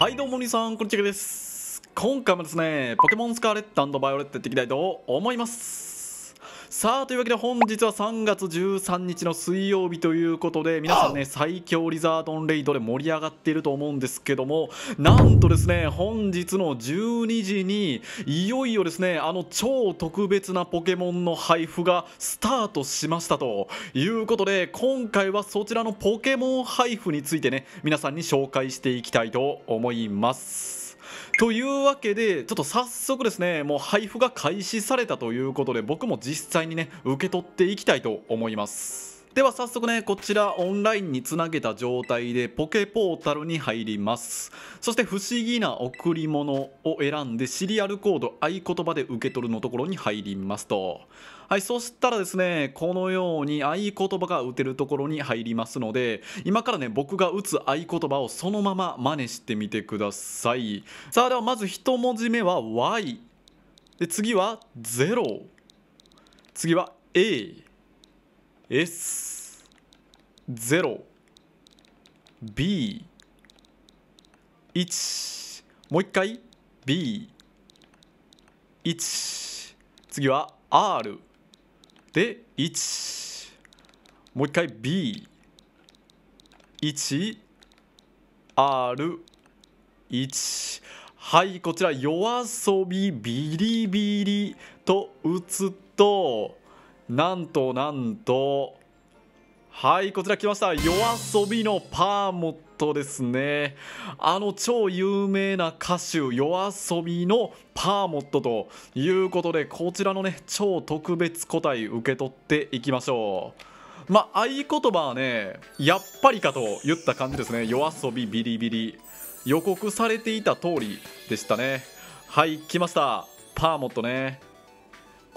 はいどうもみさんこんにちはです今回もですねポケモンスカーレットバイオレットやっていきたいと思いますさあというわけで本日は3月13日の水曜日ということで皆さんね最強リザードンレイドで盛り上がっていると思うんですけどもなんとですね本日の12時にいよいよですねあの超特別なポケモンの配布がスタートしましたということで今回はそちらのポケモン配布についてね皆さんに紹介していきたいと思います。というわけでちょっと早速ですねもう配布が開始されたということで僕も実際にね受け取っていきたいと思いますでは早速ねこちらオンラインにつなげた状態でポケポータルに入りますそして不思議な贈り物を選んでシリアルコード合言葉で受け取るのところに入りますとはいそしたらですねこのように合言葉が打てるところに入りますので今からね僕が打つ合言葉をそのまま真似してみてくださいさあではまず1文字目は Y で次は0次は A S 0 B 1もう一回 B 1次は R で1もう一回 B 1 R 1はいこちら夜遊びビリビリと打つとなんとなんとはいこちら来ました yoasobi のパーモットですねあの超有名な歌手 yoasobi のパーモットということでこちらのね超特別個体受け取っていきましょうまあ合言葉はねやっぱりかと言った感じですね yoasobi ビリビリ予告されていた通りでしたねはい来ましたパーモットね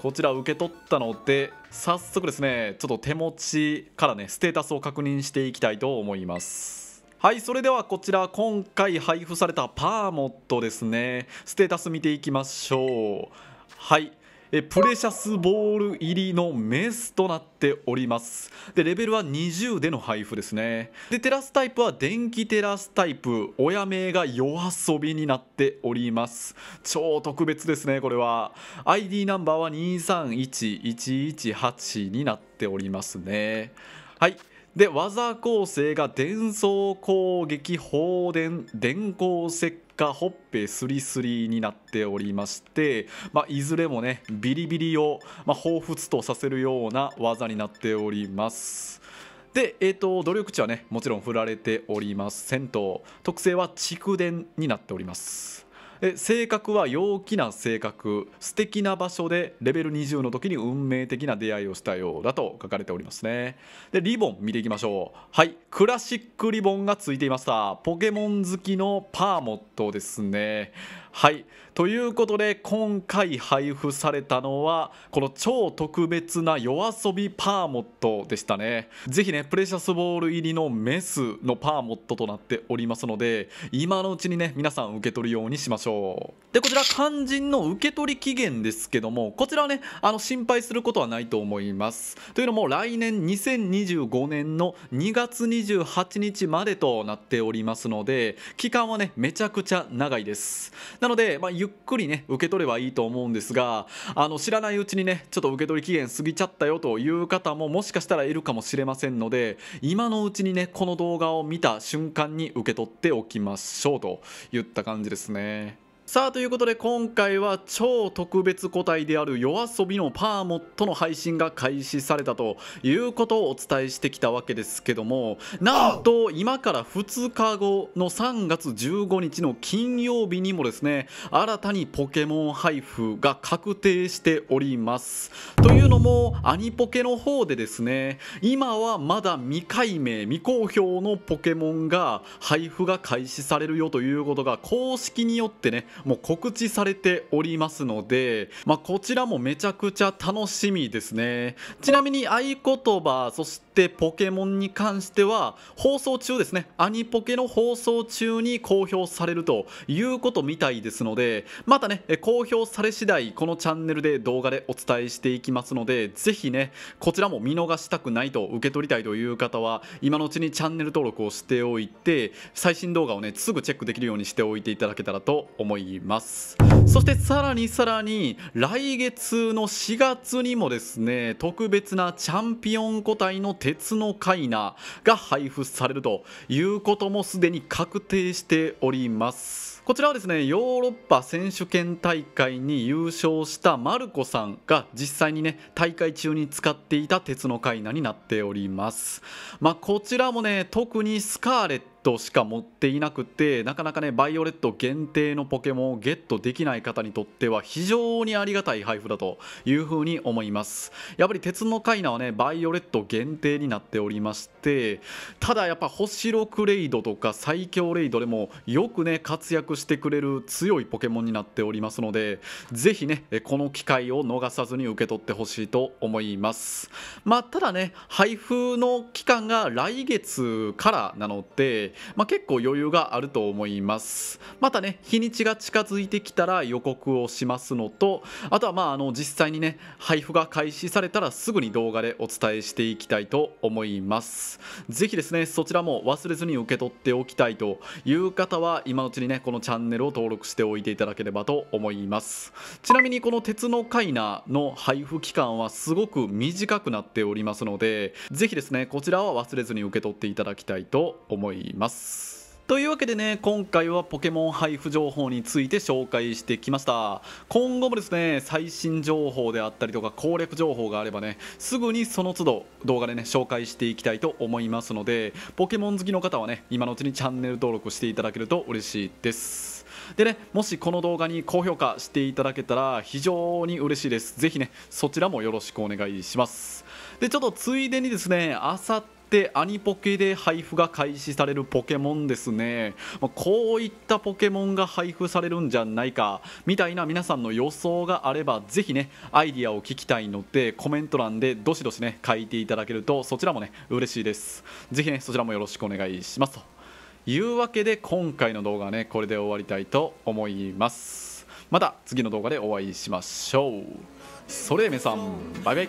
こちら受け取ったので早速ですねちょっと手持ちからねステータスを確認していきたいと思いますはいそれではこちら今回配布されたパーモットですねステータス見ていきましょうはいえプレシャスボール入りのメスとなっておりますでレベルは20での配布ですねでテラスタイプは電気テラスタイプ親名が夜遊びになっております超特別ですねこれは ID ナンバーは231118になっておりますねはいで技構成が伝送攻撃放電電光石火ほっぺスリスリになっておりまして、まあ、いずれもねビリビリを、まあ、彷彿とさせるような技になっておりますで、えーと、努力値はねもちろん振られておりませんと特性は蓄電になっておりますえ性格は陽気な性格素敵な場所でレベル20の時に運命的な出会いをしたようだと書かれておりますねでリボン見ていきましょうはいクラシックリボンがついていましたポケモン好きのパーモットですねはいということで今回配布されたのはこの超特別な夜遊びパーモットでしたね是非ねプレシャスボール入りのメスのパーモットとなっておりますので今のうちにね皆さん受け取るようにしましょうょうでこちら肝心の受け取り期限ですけどもこちらはねあの心配することはないと思いますというのも来年2025年の2月28日までとなっておりますので期間はねめちゃくちゃ長いですなので、まあ、ゆっくりね受け取ればいいと思うんですがあの知らないうちにねちょっと受け取り期限過ぎちゃったよという方ももしかしたらいるかもしれませんので今のうちにねこの動画を見た瞬間に受け取っておきましょうといった感じですねさあということで今回は超特別個体である yoasobi のパーモットの配信が開始されたということをお伝えしてきたわけですけどもなんと今から2日後の3月15日の金曜日にもですね新たにポケモン配布が確定しておりますというのもアニポケの方でですね今はまだ未解明未公表のポケモンが配布が開始されるよということが公式によってねもう告知されておりますので、まあ、こちらもめちゃくちゃ楽しみですねちなみに合言葉そしてポケモンに関しては放送中ですねアニポケの放送中に公表されるということみたいですのでまたね公表され次第このチャンネルで動画でお伝えしていきますのでぜひねこちらも見逃したくないと受け取りたいという方は今のうちにチャンネル登録をしておいて最新動画をねすぐチェックできるようにしておいていただけたらと思いますいますそしてさらにさらに来月の4月にもですね特別なチャンピオン個体の鉄のカイナが配布されるということもすでに確定しておりますこちらはですねヨーロッパ選手権大会に優勝したマルコさんが実際にね大会中に使っていた鉄のカイナになっておりますまあ、こちらもね特にスカーレットトしか持っていなくてなかなかねバイオレット限定のポケモンをゲットできない方にとっては非常にありがたい配布だというふうに思いますやっぱり鉄のカイナはねバイオレット限定になっておりましてただやっぱ星6レイドとか最強レイドでもよくね活躍してくれる強いポケモンになっておりますのでぜひねこの機会を逃さずに受け取ってほしいと思いますまあただね配布の期間が来月からなのでまあ、結構余裕があると思いますまたね日にちが近づいてきたら予告をしますのとあとはまああの実際にね配布が開始されたらすぐに動画でお伝えしていきたいと思います是非ですねそちらも忘れずに受け取っておきたいという方は今のうちにねこのチャンネルを登録しておいていただければと思いますちなみにこの鉄のカイナの配布期間はすごく短くなっておりますので是非ですねこちらは忘れずに受け取っていただきたいと思いますます。というわけでね今回はポケモン配布情報について紹介してきました今後もですね最新情報であったりとか攻略情報があればねすぐにその都度動画でね紹介していきたいと思いますのでポケモン好きの方はね今のうちにチャンネル登録していただけると嬉しいですでねもしこの動画に高評価していただけたら非常に嬉しいですぜひねそちらもよろしくお願いしますでちょっとついでにですねあさっってアニポケで配布が開始されるポケモンですね、まこういったポケモンが配布されるんじゃないかみたいな皆さんの予想があればぜひねアイディアを聞きたいのでコメント欄でどしどしね書いていただけるとそちらもね嬉しいですぜひねそちらもよろしくお願いしますというわけで今回の動画はねこれで終わりたいと思いますまた次の動画でお会いしましょうそれめさんバイバイ